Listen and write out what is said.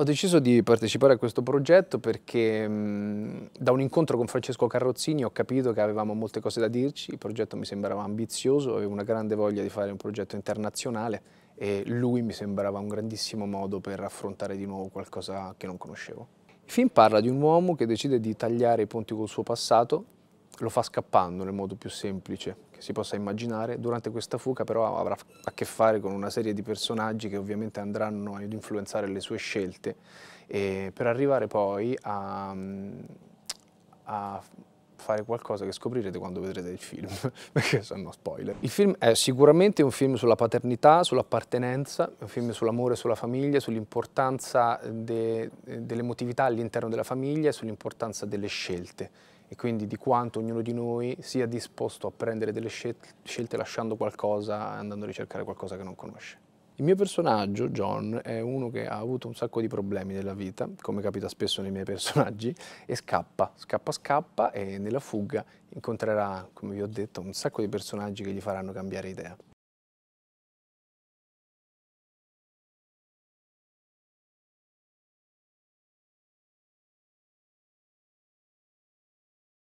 Ho deciso di partecipare a questo progetto perché mh, mm, da un incontro con Francesco Carrozzini ho capito che avevamo molte cose da dirci, il progetto mi sembrava ambizioso, avevo una grande voglia di fare un progetto internazionale e lui mi sembrava un grandissimo modo per affrontare di nuovo qualcosa che non conoscevo. Il film parla di un uomo che decide di tagliare i ponti col suo passato lo fa scappando nel modo più semplice che si possa immaginare. Durante questa fuga però avrà a che fare con una serie di personaggi che ovviamente andranno ad influenzare le sue scelte per arrivare poi a, mm, a fare qualcosa che scoprirete quando vedrete il film, perché sono spoiler. Il film è sicuramente un film sulla paternità, sull'appartenenza, un film sull'amore, sulla famiglia, sull'importanza eh, de, eh, dell'emotività all'interno della famiglia e sull'importanza delle scelte e quindi di quanto ognuno di noi sia disposto a prendere delle scelte, scelte lasciando qualcosa, andando a ricercare qualcosa che non conosce. Il mio personaggio, John, è uno che ha avuto un sacco di problemi nella vita, come capita spesso nei miei personaggi, e scappa, scappa, scappa e nella fuga incontrerà, come vi ho detto, un sacco di personaggi che gli faranno cambiare idea.